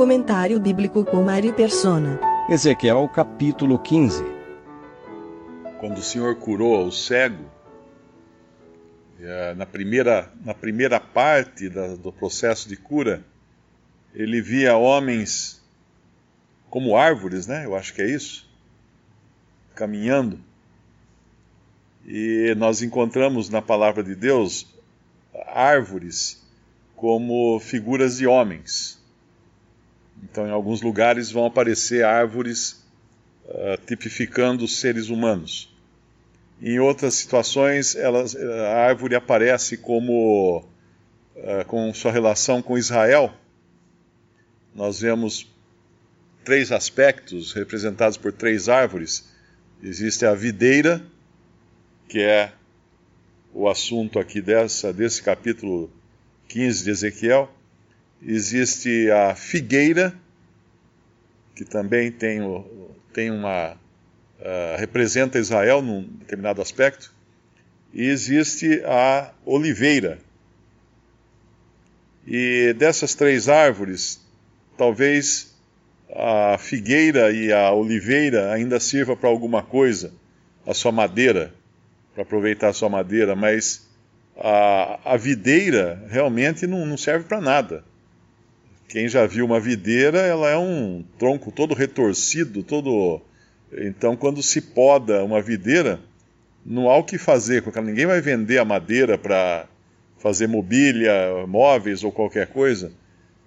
Comentário bíblico com Mário Persona. Ezequiel capítulo 15. Quando o Senhor curou o cego, na primeira, na primeira parte da, do processo de cura, ele via homens como árvores, né? Eu acho que é isso, caminhando. E nós encontramos na palavra de Deus árvores como figuras de homens. Então, em alguns lugares vão aparecer árvores uh, tipificando os seres humanos. Em outras situações, elas, a árvore aparece como uh, com sua relação com Israel. Nós vemos três aspectos representados por três árvores. Existe a videira, que é o assunto aqui dessa, desse capítulo 15 de Ezequiel existe a figueira, que também tem, tem uma. Uh, representa Israel num determinado aspecto, e existe a oliveira. E dessas três árvores, talvez a figueira e a oliveira ainda sirva para alguma coisa, a sua madeira, para aproveitar a sua madeira, mas a, a videira realmente não, não serve para nada. Quem já viu uma videira, ela é um tronco todo retorcido, todo. Então, quando se poda uma videira, não há o que fazer, porque ninguém vai vender a madeira para fazer mobília, móveis ou qualquer coisa.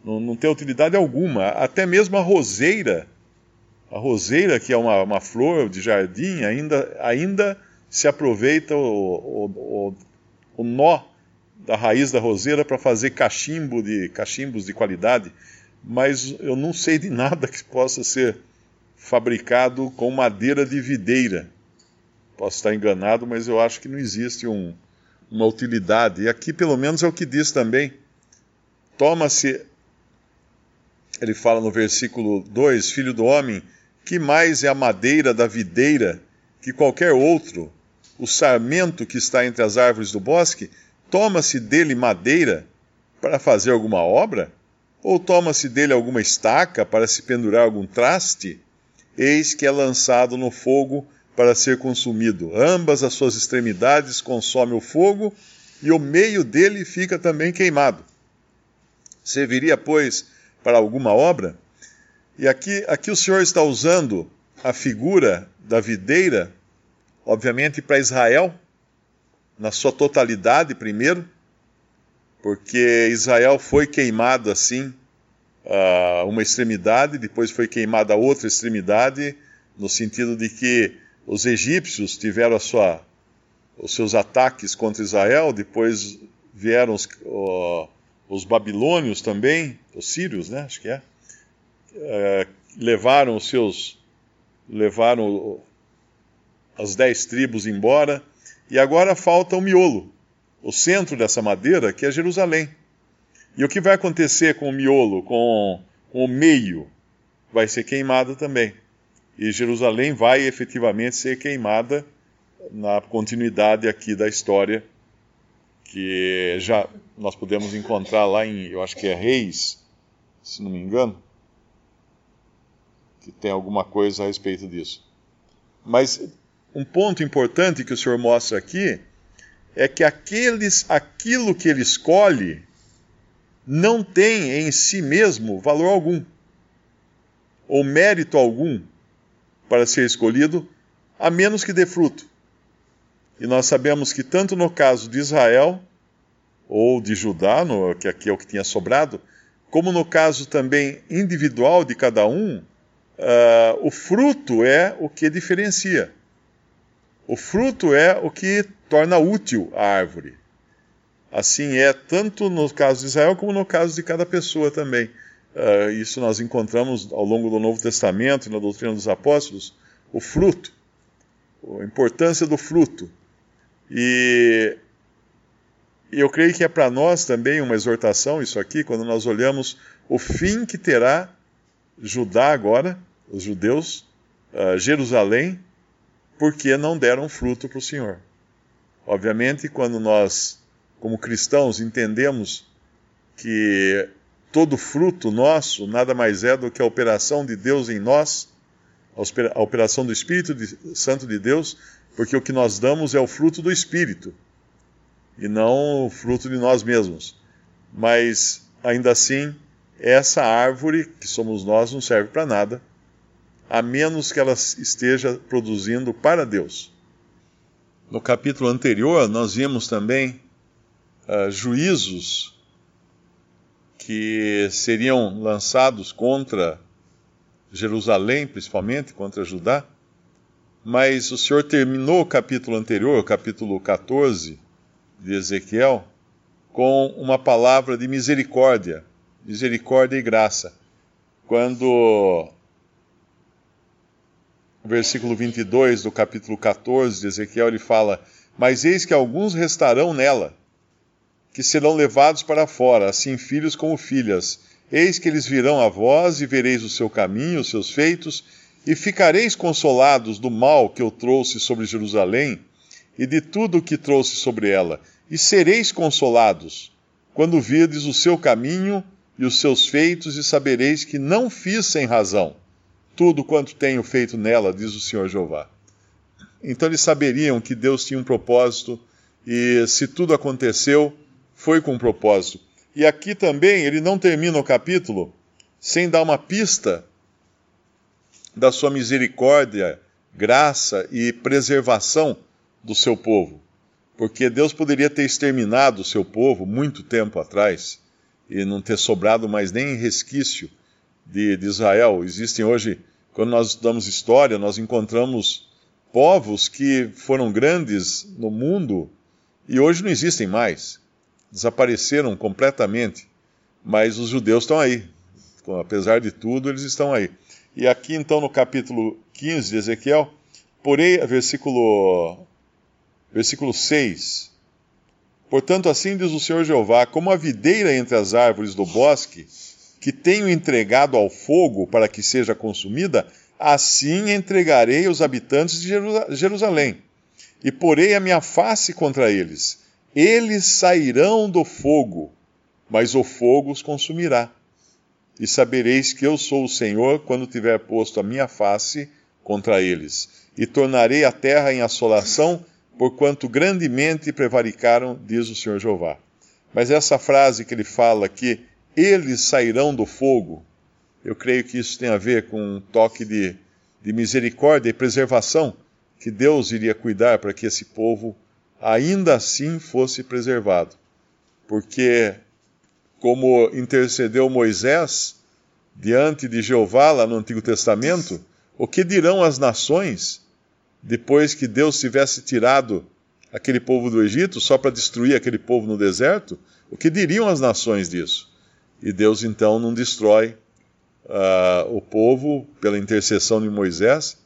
Não, não, tem utilidade alguma. Até mesmo a roseira, a roseira, que é uma, uma flor de jardim, ainda, ainda se aproveita o, o, o, o nó da raiz da roseira para fazer cachimbo de cachimbos de qualidade, mas eu não sei de nada que possa ser fabricado com madeira de videira. Posso estar enganado, mas eu acho que não existe um, uma utilidade. E aqui, pelo menos, é o que diz também. Toma-se, ele fala no versículo 2, filho do homem, que mais é a madeira da videira que qualquer outro, o sarmento que está entre as árvores do bosque, Toma-se dele madeira para fazer alguma obra? Ou toma-se dele alguma estaca para se pendurar algum traste? Eis que é lançado no fogo para ser consumido. Ambas as suas extremidades consomem o fogo e o meio dele fica também queimado. Serviria, pois, para alguma obra? E aqui, aqui o Senhor está usando a figura da videira, obviamente para Israel, na sua totalidade primeiro, porque Israel foi queimado assim, uma extremidade, depois foi queimada outra extremidade, no sentido de que os egípcios tiveram sua, os seus ataques contra Israel, depois vieram os, os babilônios também, os sírios, né? Acho que é. é levaram os seus. levaram as dez tribos embora e agora falta o miolo, o centro dessa madeira, que é Jerusalém. E o que vai acontecer com o miolo, com, com o meio? Vai ser queimado também. E Jerusalém vai efetivamente ser queimada na continuidade aqui da história que já nós podemos encontrar lá em, eu acho que é Reis, se não me engano, que tem alguma coisa a respeito disso. Mas um ponto importante que o Senhor mostra aqui é que aqueles, aquilo que ele escolhe não tem em si mesmo valor algum, ou mérito algum para ser escolhido, a menos que dê fruto. E nós sabemos que, tanto no caso de Israel, ou de Judá, no, que aqui é o que tinha sobrado, como no caso também individual de cada um, uh, o fruto é o que diferencia. O fruto é o que torna útil a árvore. Assim é tanto no caso de Israel como no caso de cada pessoa também. Uh, isso nós encontramos ao longo do Novo Testamento e na doutrina dos apóstolos, o fruto, a importância do fruto. E eu creio que é para nós também uma exortação isso aqui, quando nós olhamos o fim que terá Judá agora, os judeus, uh, Jerusalém, porque não deram fruto para o Senhor. Obviamente, quando nós, como cristãos, entendemos que todo fruto nosso nada mais é do que a operação de Deus em nós, a operação do Espírito Santo de Deus, porque o que nós damos é o fruto do Espírito e não o fruto de nós mesmos. Mas, ainda assim, essa árvore que somos nós não serve para nada a menos que ela esteja produzindo para Deus. No capítulo anterior, nós vimos também uh, juízos que seriam lançados contra Jerusalém, principalmente contra Judá, mas o Senhor terminou o capítulo anterior, o capítulo 14 de Ezequiel, com uma palavra de misericórdia, misericórdia e graça. Quando versículo 22 do capítulo 14 de Ezequiel, ele fala: Mas eis que alguns restarão nela, que serão levados para fora, assim filhos como filhas. Eis que eles virão a vós e vereis o seu caminho, os seus feitos, e ficareis consolados do mal que eu trouxe sobre Jerusalém e de tudo o que trouxe sobre ela, e sereis consolados quando virdes o seu caminho e os seus feitos, e sabereis que não fiz sem razão tudo quanto tenho feito nela, diz o Senhor Jeová. Então eles saberiam que Deus tinha um propósito e se tudo aconteceu, foi com um propósito. E aqui também ele não termina o capítulo sem dar uma pista da sua misericórdia, graça e preservação do seu povo. Porque Deus poderia ter exterminado o seu povo muito tempo atrás e não ter sobrado mais nem resquício de, de Israel. Existem hoje, quando nós estudamos história, nós encontramos povos que foram grandes no mundo e hoje não existem mais. Desapareceram completamente. Mas os judeus estão aí. Apesar de tudo, eles estão aí. E aqui, então, no capítulo 15 de Ezequiel, porém, versículo, versículo 6. Portanto, assim diz o Senhor Jeová: como a videira entre as árvores do bosque, que tenho entregado ao fogo para que seja consumida, assim entregarei os habitantes de Jerusalém, e porei a minha face contra eles. Eles sairão do fogo, mas o fogo os consumirá. E sabereis que eu sou o Senhor quando tiver posto a minha face contra eles, e tornarei a terra em assolação, porquanto grandemente prevaricaram, diz o Senhor Jeová. Mas essa frase que ele fala aqui, eles sairão do fogo. Eu creio que isso tem a ver com um toque de, de misericórdia e preservação que Deus iria cuidar para que esse povo ainda assim fosse preservado. Porque, como intercedeu Moisés diante de Jeová lá no Antigo Testamento, o que dirão as nações depois que Deus tivesse tirado aquele povo do Egito só para destruir aquele povo no deserto? O que diriam as nações disso? E Deus então não destrói uh, o povo pela intercessão de Moisés,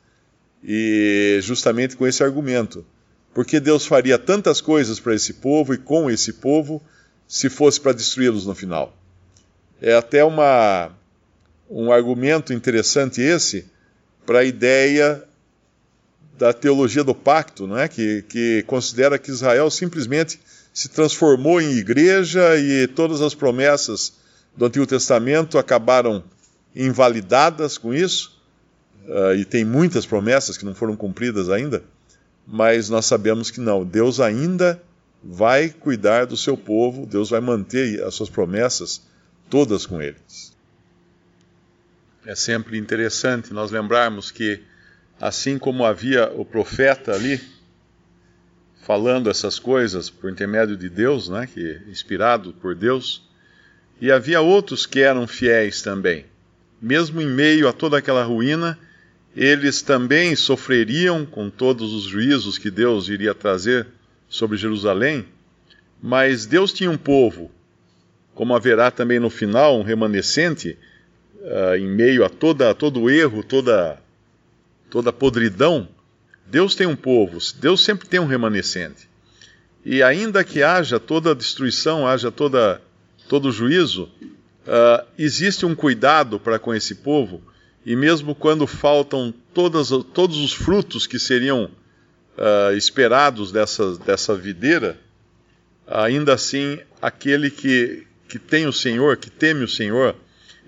e justamente com esse argumento. Porque Deus faria tantas coisas para esse povo e com esse povo se fosse para destruí-los no final. É até uma, um argumento interessante esse para a ideia da teologia do pacto, não é? que, que considera que Israel simplesmente se transformou em igreja e todas as promessas do Antigo Testamento acabaram invalidadas com isso, uh, e tem muitas promessas que não foram cumpridas ainda, mas nós sabemos que não, Deus ainda vai cuidar do seu povo, Deus vai manter as suas promessas todas com eles. É sempre interessante nós lembrarmos que, assim como havia o profeta ali, falando essas coisas por intermédio de Deus, né, que inspirado por Deus, e havia outros que eram fiéis também. Mesmo em meio a toda aquela ruína, eles também sofreriam com todos os juízos que Deus iria trazer sobre Jerusalém, mas Deus tinha um povo, como haverá também no final um remanescente, uh, em meio a toda, todo erro, toda, toda podridão. Deus tem um povo, Deus sempre tem um remanescente. E ainda que haja toda a destruição, haja toda todo juízo, uh, existe um cuidado para com esse povo, e mesmo quando faltam todas, todos os frutos que seriam uh, esperados dessa, dessa videira, ainda assim, aquele que, que tem o Senhor, que teme o Senhor,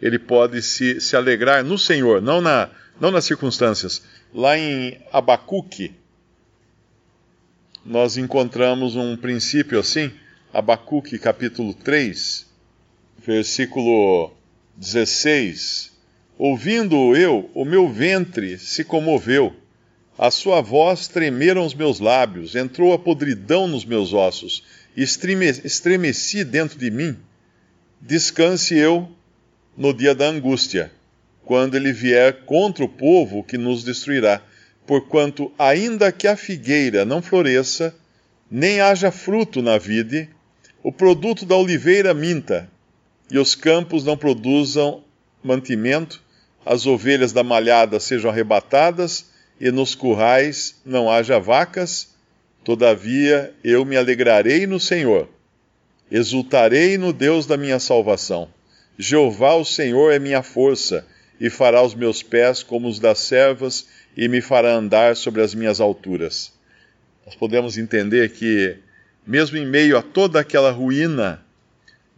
ele pode se, se alegrar no Senhor, não, na, não nas circunstâncias. Lá em Abacuque, nós encontramos um princípio assim, Abacuque capítulo 3, versículo 16: Ouvindo eu, o meu ventre se comoveu, a sua voz tremeram os meus lábios, entrou a podridão nos meus ossos, estremeci dentro de mim. Descanse eu no dia da angústia, quando ele vier contra o povo que nos destruirá. Porquanto, ainda que a figueira não floresça, nem haja fruto na vide, o produto da oliveira minta, e os campos não produzam mantimento, as ovelhas da malhada sejam arrebatadas, e nos currais não haja vacas, todavia eu me alegrarei no Senhor, exultarei no Deus da minha salvação. Jeová, o Senhor, é minha força, e fará os meus pés como os das servas, e me fará andar sobre as minhas alturas. Nós podemos entender que, mesmo em meio a toda aquela ruína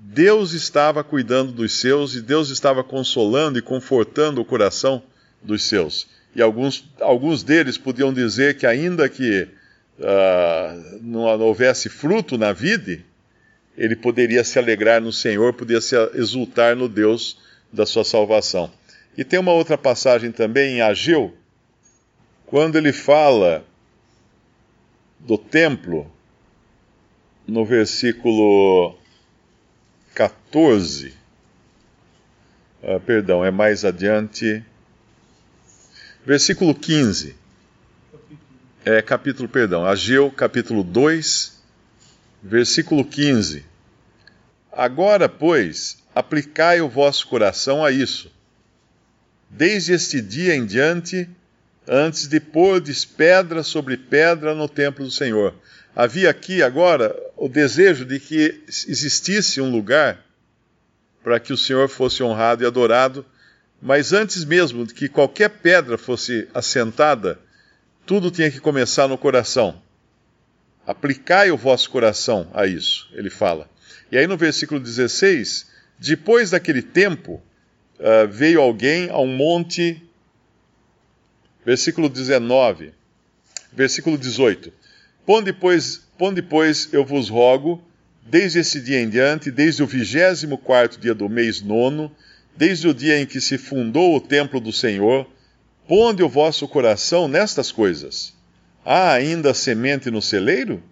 Deus estava cuidando dos seus e Deus estava consolando e confortando o coração dos seus. E alguns, alguns deles podiam dizer que, ainda que uh, não houvesse fruto na vida, ele poderia se alegrar no Senhor, poderia se exultar no Deus da sua salvação. E tem uma outra passagem também em Ageu, quando ele fala do templo, no versículo 14. Ah, perdão, é mais adiante. Versículo 15. É capítulo, perdão, Ageu, capítulo 2, versículo 15. Agora, pois, aplicai o vosso coração a isso. Desde este dia em diante, antes de pôr pedra sobre pedra no templo do Senhor. Havia aqui agora o desejo de que existisse um lugar para que o Senhor fosse honrado e adorado, mas antes mesmo de que qualquer pedra fosse assentada, tudo tinha que começar no coração. Aplicai o vosso coração a isso, ele fala. E aí no versículo 16, depois daquele tempo, uh, veio alguém a um monte. Versículo 19, versículo 18. Pondo pois, Responde, pois, eu vos rogo, desde esse dia em diante, desde o vigésimo quarto dia do mês nono, desde o dia em que se fundou o templo do Senhor, ponde o vosso coração nestas coisas. Há ainda semente no celeiro?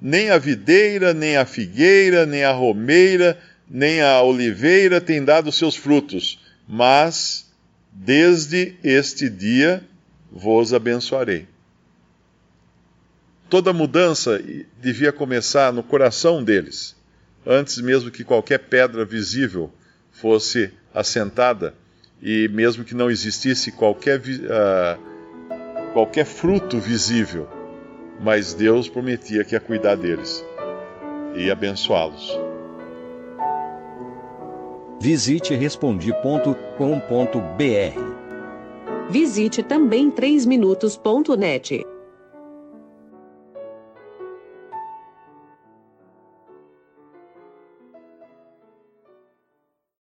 Nem a videira, nem a figueira, nem a romeira, nem a oliveira tem dado seus frutos, mas desde este dia vos abençoarei toda mudança devia começar no coração deles, antes mesmo que qualquer pedra visível fosse assentada e mesmo que não existisse qualquer, uh, qualquer fruto visível, mas Deus prometia que ia cuidar deles e abençoá-los. Visite respondi.com.br. Visite também 3minutos.net.